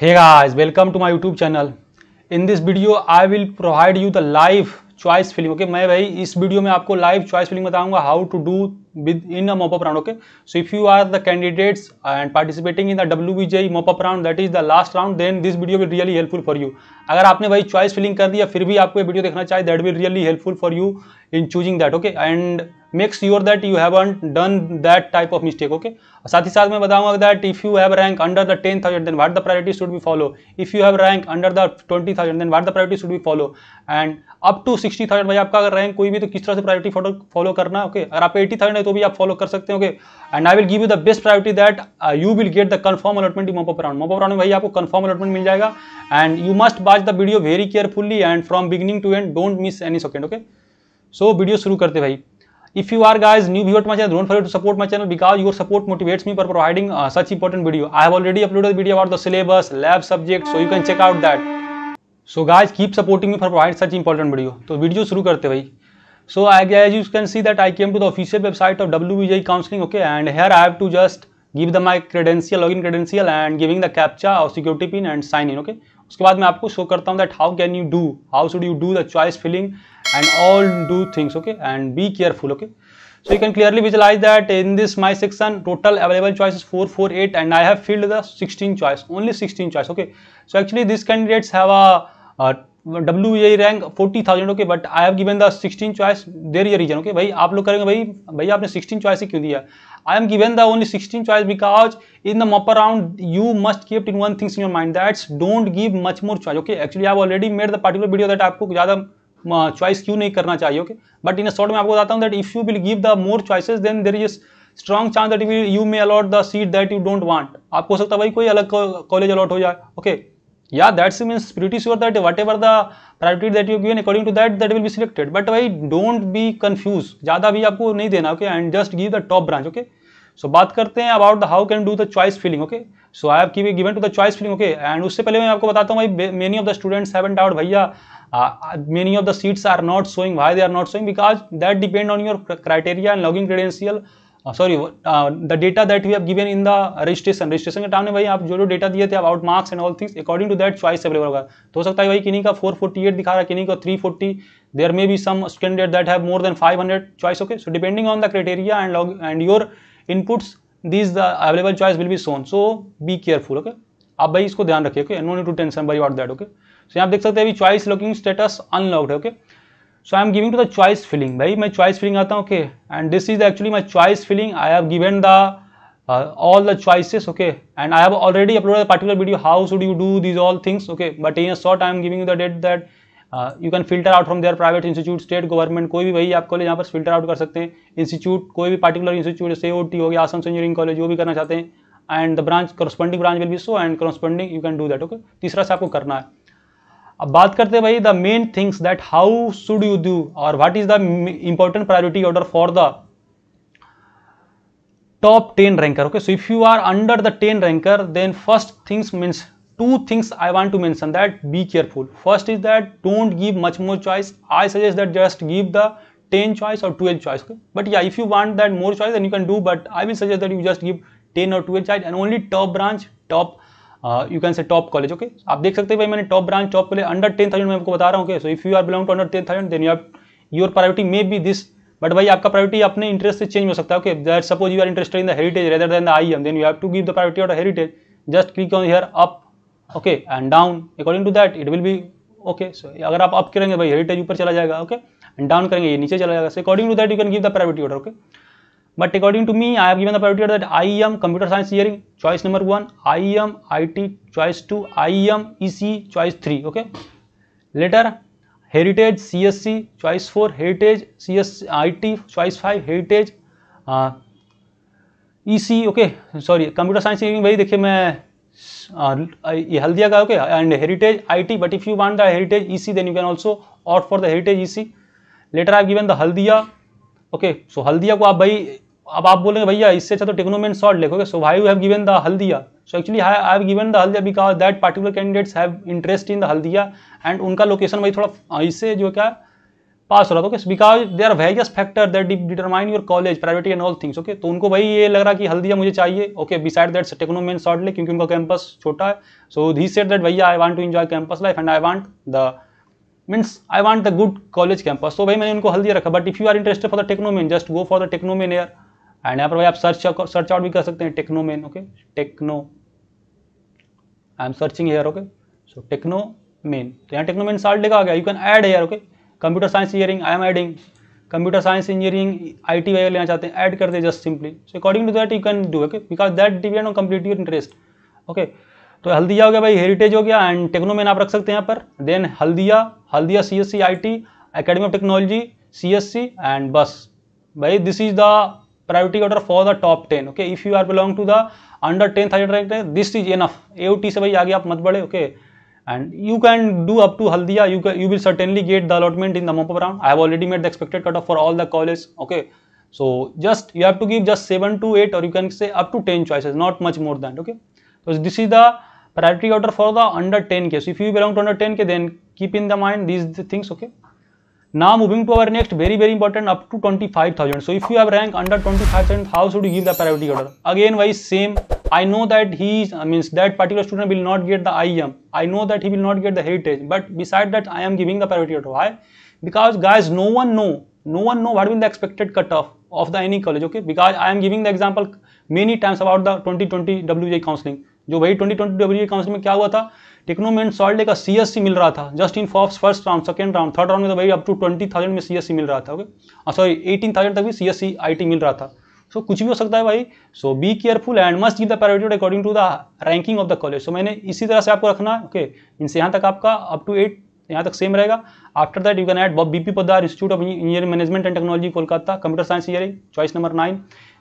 Hey guys welcome to my YouTube channel in this video I will provide you the live choice filling okay मैं भाई इस video में आपको live choice filling बताऊंगा how to do with in a mop up round okay so if you are the candidates and participating in the W B J mop up round that is the last round then this video will really helpful for you अगर आपने भाई choice filling कर दिया फिर भी आपको video देखना चाहिए that will really helpful for you in choosing that okay and make sure that you have done that type of mistake okay साथ ही साथ मैं बताऊंगा that if you have rank under the ten thousand then what the priority should be follow if you have rank under the twenty thousand then what the priority should be follow and up to sixty thousand भाई आपका अगर rank कोई भी तो किस तरह से priority follow करना ओके okay? अगर आप एटी थाउजेंड है तो भी आप फॉलो कर सकते हैं okay and I will give you the best priority that you will get the confirm allotment mop up round mop up round भाई आपको कन्फर्म अलॉटमेंट मिल जाएगा and you must watch the video very carefully and from beginning to end don't miss any second okay so video शुरू करते भाई If you are guys new viewer to my channel, don't forget to support my channel because your support motivates me for providing uh, such important video. I have already uploaded video about the syllabus, lab subject, so you can check out that. So guys keep supporting me for providing such important video. तो video शुरू करते भाई So as you can see that I came to the official website of WBJ counseling okay and here I have to just give the my credential login credential and giving the captcha or security pin and sign in okay उसके बाद मैं आपको show करता हूँ that how can you do how should you do the choice filling and all do things okay and be careful okay so you can clearly visualise that in this my section total available choice is four four eight and I have filled the sixteen choice only sixteen choice okay so actually this candidates have a W rank forty thousand okay but I have given the sixteen choice there ये reason okay भाई आप लोग करेंगे भाई भाई आपने sixteen choice ही क्यों दिया I am given the only sixteen choice because in the mop around you must keep in one things in your mind that's don't give much more choice okay actually I already made the particular video that आपको ज़्यादा choice क्यों नहीं करना चाहिए okay but in short में आपको बताता हूँ that if you will give the more choices then there is strong chance that you may allot the seat that you don't want आपको हो सकता है भाई कोई अलग कॉलेज अलॉट हो जाए okay okay? yeah that means pretty sure that whatever the priority that you given according to that that will be selected but why don't be confused ज़्यादा भी आपको नहीं देना okay and just give the top branch okay so बात करते हैं about the how can do the choice filling okay so I have given to the choice filling okay and उससे पहले मैं आपको बताता हूँ भाई many of the students haven't out भैया uh, many of the seats are not showing why they are not showing because that depend on your criteria and login credential sorry the data that we have given in the registration registration के time में भाई आप जो जो data दिए थे about marks and all things according to that choice available होगा तो हो सकता है भाई किन्हीं का 448 दिखा रहा है किन्हीं का 340 there may be some standard that have more than 500 choice okay so depending on the criteria and log and your inputs this the available choice will be shown so be careful okay आप भाई इसको ध्यान रखिए okay no need to tension by what that okay so यहाँ आप देख सकते हैं अभी चॉइस लॉकिंग स्टेटस अनलॉक्ड है okay okay? So I am giving to the choice filling भाई मैं चॉइस फिलिंग आता हूँ okay and this is actually my choice filling I have given the all the choices okay and I have already upload particular video how should you do these all things okay but in a short I am giving the date that you can filter out from there private institute state government कोई भी वही आप college यहाँ पर filter out कर सकते हैं institute कोई भी पर्टिकुलर इंस्टीट्यूट से ओ टी हो गया आसम इंजीनियरिंग कॉलेज वो भी करना चाहते हैं and the branch corresponding branch will be so and corresponding you can do that okay तीसरा से आपको करना है अब बात करते हैं भाई the main things that how should you do और what is the important priority order for the top 10 ranker okay so if you are under the 10 ranker then first things means two things i want to mention that be careful first is that don't give much more choice i suggest that just give the 10 choice or 12 choice but yeah if you want that more choice then you can do but i will suggest that you just give 10 or 12 choice and only top branch top you can say top college okay आप देख सकते हैं भाई मैंने top branch top college under ten thousand में आपको बता रहा हूँ so if you are belong to under ten thousand then you your priority may be this but भाई आपका प्रायोरिटी अपने इंटरेस्ट से चेंज हो सकता है okay that suppose you are interested in the Heritage rather than the IEM then you have to give the priority of Heritage just click on here up okay and down according to that it will be okay so अगर आप up करेंगे भाई heritage ऊपर चला जाएगा okay and down करेंगे ये नीचे चला जाएगा so according to that you can give the priority order okay but according to me I have given the priority that I M computer science engineering choice number one I M I T choice two I M E C choice three okay later Heritage C S C choice four Heritage C S I T choice five Heritage E C okay sorry computer science engineering भाई देखिए मैं uh, ये हल दिया okay and Heritage I T but if you want the Heritage E C then you can also opt for the Heritage E C later I given the Haldia okay so e e Haldia को आप भाई अब आप बोलेंगे भैया इससे अच्छा तो टेक्नोमेंट शॉर्ट लिखोगे सो भाई have given the Haldia so actually I have given the Haldia because that particular candidates have interest in the Haldia and उनका लोकेशन भाई थोड़ा हाँ, इससे जो क्या पास हो रहा था because they are various factor that determine your college private and all things okay तो उनको भाई ये लग रहा कि हल्दिया मुझे चाहिए okay beside that Techno Main Salt Lake क्योंकि उनका कैंपस छोटा है सो धी सेट दैट भैया I want to enjoy campus life and I want the means I want the good college campus तो भाई मैंने उनको हल्दिया रखा but if you are interested for the Techno Main just go for the Techno Main here and यहाँ पर भाई आप search search out भी कर सकते हैं Techno Main okay Techno I am searching here okay so Techno Main तो यहाँ टेक्नो मेन साल्ट लिखा गया you can add here okay computer science engineering I am adding computer science engineering I T वगैरह लेना चाहते हैं add कर दे just simply so according to that you can do okay because that depend on complete your interest okay तो हल्दिया हो गया भाई हेरिटेज हो गया एंड टेक्नो मैन आप रख सकते हैं यहाँ पर then Haldia Haldia C S C I T academy of technology C S C and बस भाई this is the priority order for the top 10 okay if you are belong to the under 10000 rank this is enough aot se bhai aage aap mat badhe okay and you can do up to haldia you can, you will certainly get the allotment in the mop round i have already made the expected cutoff for all the colleges okay so just you have to give just 7 to 8 or you can say up to 10 choices not much more than okay so this is the priority order for the under 10 case if you belong to under 10k then keep in the mind these things okay now moving to our next very very important up to 25000 so if you have rank under 25000 how should you give the priority order again why same i know that he I means that particular student will not get the im i know that he will not get the heritage but beside that i am giving the priority order why because guys no one know no one know what will the expected cutoff of the any college okay because i am giving the example many times about the 2020 wj counseling जो वही 2020 W council में क्या हुआ था टेक्नोमेंट salt का CSC मिल रहा था just in force first round second round third round में तो भाई अप टू ट्वेंटी थाउजेंड में सी मिल रहा था ओके सॉरी एटीन थाउजेंड तक भी सीएससी आईटी मिल रहा था सो so, कुछ भी हो सकता है भाई so be careful and must give the priority according to the ranking of the college so मैंने इसी तरह से आपको रखना है ओके इनसे यहाँ तक आपका अप टू एट यहाँ तक सेम रहेगा after that you can add B P Poddar institute of engineering management and technology Kolkata computer science engineering choice number nine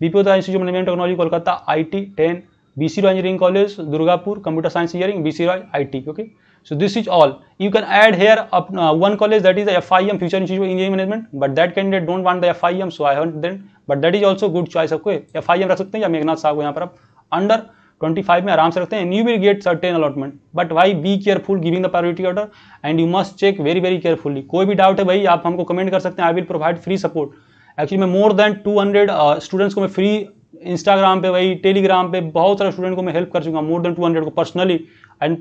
B P Poddar institute management technology Kolkata I T ten B C Roy engineering college Durgapur computer science engineering B C Roy I T okay so this is all you can add here up one college that is F I M Future institute engineer management but that candidate don't want the F I M so I hate then but that is also good choice of को F I M रख सकते हैं या मेघनाथ साहब यहाँ पर आप under twenty five में आराम से रखते हैं you will get certain allotment but why be careful giving the priority order and you must check very very carefully कोई भी डाउट है भाई आप हमको कमेंट कर सकते हैं I will provide free support actually मैं more than two hundred students को मैं फ्री इंस्टाग्राम पे वही टेलीग्राम पे बहुत सारे स्टूडेंट को मैं हेल्प कर चुका मोर देन टू हंड्रेड को पर्सनली एंड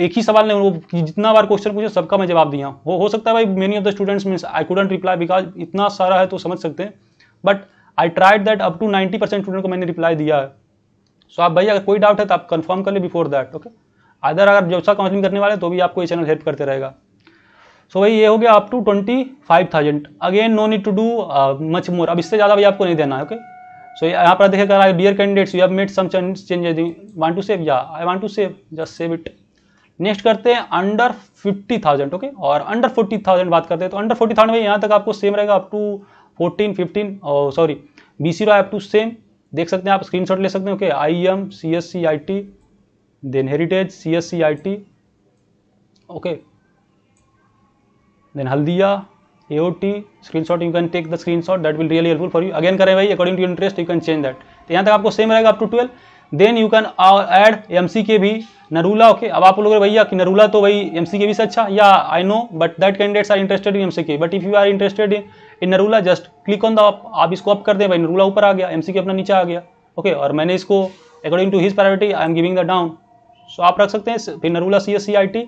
एक ही सवाल नहीं वो जितना बार क्वेश्चन पूछे सबका मैं जवाब दिया हो हो सकता है भाई many of the students mean I couldn't reply because इतना सारा है तो समझ सकते हैं but I tried that up to ninety percent student को मैंने रिप्लाई दिया है सो so, आप भाई अगर कोई डाउट है तो आप कन्फर्म कर ले बिफोर दैट ओके अदर अगर जब सा काउंसलिंग करने वाले तो भी आपको ये चैनल हेल्प करते रहेगा सो so, भाई ये हो गया up to twenty five thousand again no need to do much more अब इससे ज़्यादा भी आपको नहीं देना है ओके okay? so यहाँ पर देखेगा dear candidates you have made some changes want to save या I want to save just save it next करते हैं अंडर फिफ्टी थाउजेंड ओके और अंडर फोर्टी थाउजेंड बात करते हैं तो अंडर फोर्टी थाउजेंड में यहाँ तक आपको सेम रहेगा up to fourteen fifteen sorry B C up to same देख सकते हैं आप स्क्रीनशॉट ले सकते हैं okay I M C S C I T then Heritage C S C I T okay then Haldia AOT screenshot you can take the screenshot that will really helpful for you again करें भाई according to your interest you can change that तो यहाँ तक आपको same रहेगा up to twelve then you can add M C K भी Narula okay okay. अब आप लोग भैया कि नरूला तो भाई एम सी के भी से अच्छा या I know but that candidates are interested in M C K but if you are interested in Narula just click on the आप इसको अप कर दें भाई नरूला ऊपर आ गया एम सी के अपना नीचे आ गया ओके okay. और मैंने इसको according to his priority I am giving the down so आप रख सकते हैं फिर Narula C S C I T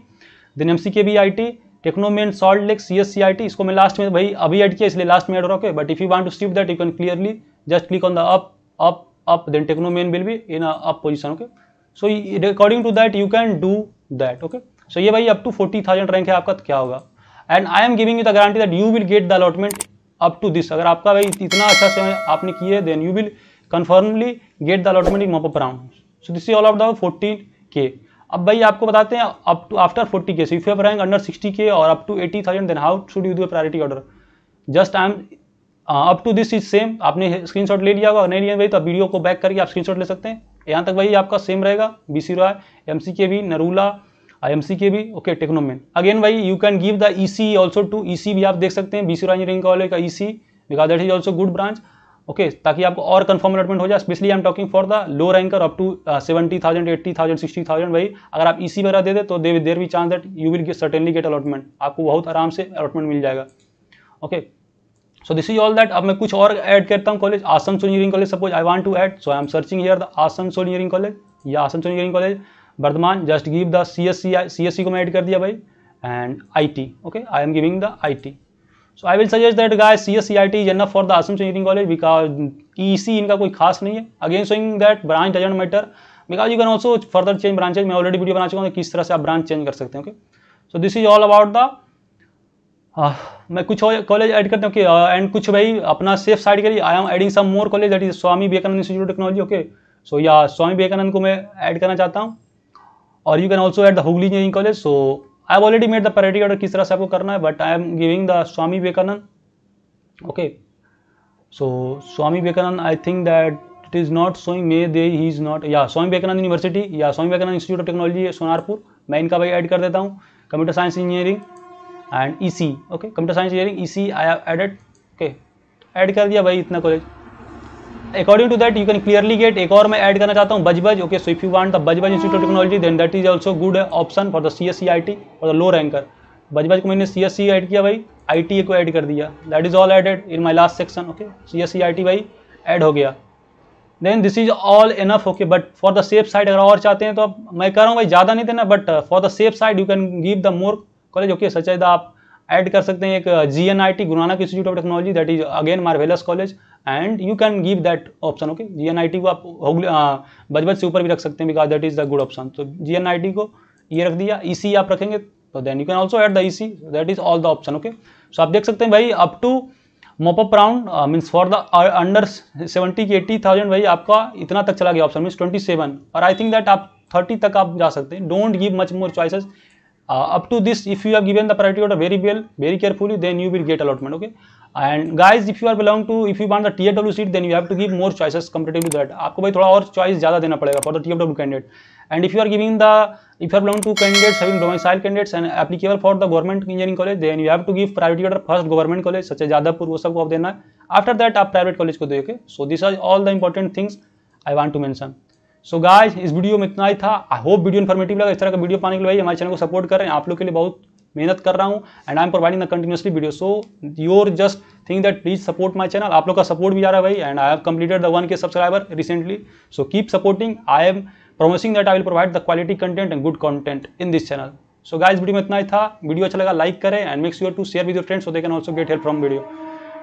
then M C K B I T Techno Main Salt Lake C S C I T इसको मैं लास्ट में भाई अभी ऐड किया इसलिए लास्ट में एड हो रहा है but if you want to step that you can clearly just click on the up up up then Techno Main will be in up position okay so according to that you can do that okay so ये भाई up to forty thousand rank है आपका तो क्या होगा and I am giving you the guarantee that you will get the allotment up to this अगर आपका भाई इतना अच्छा से आपने किए then you will confirmly get the allotment in mop up round so this is all of the fourteen K अब भाई आपको बताते हैं up to after forty K so if you have rank under sixty K और up to eighty thousand then how should you do priority order just I M up to this is same आपने screenshot ले लिया होगा नहीं लिया भाई तो video को बैक करके आप स्क्रीनशॉट ले सकते हैं यहाँ तक भाई आपका सेम रहेगा B C Roy M C K भी Narula I M C K भी ओके टेक्नोमेन अगेन भाई you can give the E C also to E C भी आप देख सकते हैं B C Roy engineering college का E C because that is also good branch okay okay, ताकि आपको और कंफर्म अलॉटमेंट हो जाए specially I am talking for the low ranker up to seventy thousand eighty thousand sixty thousand भाई अगर आप इसी वगैरह दे दे तो देर देर भी chance that you will certainly get allotment आपको बहुत आराम से अलॉटमेंट मिल जाएगा okay so this is all that अब मैं कुछ और ऐड करता हूँ college Assam engineering college suppose I want to add so I am searching here the so engineering college या so engineering college Bardhaman just give the C S C I C S C को मैं add कर दिया भाई and I T okay I am giving the I T so I will suggest that guy C S C I T gonna for the Assam engineering college because E C इनका कोई खास नहीं है again showing that branch doesn't matter because you can also further change branches मैं already video बना चुका हूँ किस तरह से आप ब्रांच चेंज कर सकते हैं okay so this is all about the मैं कुछ कॉलेज ऐड करता हूँ कि एंड कुछ भाई अपना सेफ साइड के लिए I am adding some more college that is Swami Vivekananda institute technology okay so या स्वामी विवेकानंद को मैं ऐड करना चाहता हूँ और you can also eight the Hooghly engineering college so I already made the priority order किस तरह से आपको करना है but I am giving the Swami Vivekananda okay so Swami Vivekananda I think that it is not showing may they he is not या Swami Vivekananda university या Swami Vivekananda institute of technology Sonarpur मैं इनका भाई ऐड कर देता हूँ computer science engineering and E C okay computer science engineering E C I added okay add कर दिया भाई इतना college according to that you can clearly get एक और मैं ऐड करना चाहता हूँ Budge Budge okay so if you want the Budge Budge institute technology then that is also good option for the C S C I T और द लो रैंकर बजबज को मैंने सी S सी add किया भाई आई टी को ऐड कर दिया that is all added in my last section okay C S C I T भाई add हो गया then this is all enough okay but for the safe side अगर और चाहते हैं तो आप मैं कह रहा हूँ भाई ज़्यादा नहीं देना but for the safe side you can give the more college okay such the आप ऐड कर सकते हैं एक G N I T Guru Nanak institute of technology that is again marvellous college and you can give that option okay G N I T को आप बजबज से ऊपर भी रख सकते हैं because that is the good option तो जी एन आई टी को ये रख दिया ई e सी आप रखेंगे तो then you can also eight the E C that is all the option okay so आप देख सकते हैं भाई up to mop up round means for the under seventy की एट्टी थाउजेंड भाई आपका इतना तक चला गया ऑप्शन मीन्स ट्वेंटी सेवन और आई थिंक दैट आप थर्टी तक आप जा सकते हैं don't give much more choices up to this if you have given the priority order very well very carefully then you will get allotment okay and guys if you are belong to if you want the TAW seat then you have to give more choices competitive to that आपको भाई थोड़ा और choice ज़्यादा देना पड़ेगा for the TAW candidate and if you are giving the if you are belong to candidates having domicile candidates and applicable for the government engineering college then you have to give private order first government college such Jadavpur वो सबको आप देना है after that आप private college को देखे so this आज all the important things I want to mention so guys इस वीडियो में इतना ही था आई होप वीडियो इन्फॉर्मेटिव लगा इस तरह का वीडियो पाने के लिए भाई हमारे चैनल को सपोर्ट करें आप लोग के लिए बहुत मेहनत कर रहा हूँ and I am providing the continuously video so your just think that please support my channel आप लोग का सपोर्ट भी आ रहा है भाई and I have completed the one K subscriber recently so keep supporting I am promising that I will provide the quality content and good content in this channel so guys video में इतना ही था video अच्छा लगा like करें and makes your to share with your friends so they can also get help from video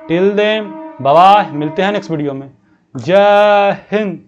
till then बाबा मिलते हैं नेक्स्ट वीडियो में जय हिंद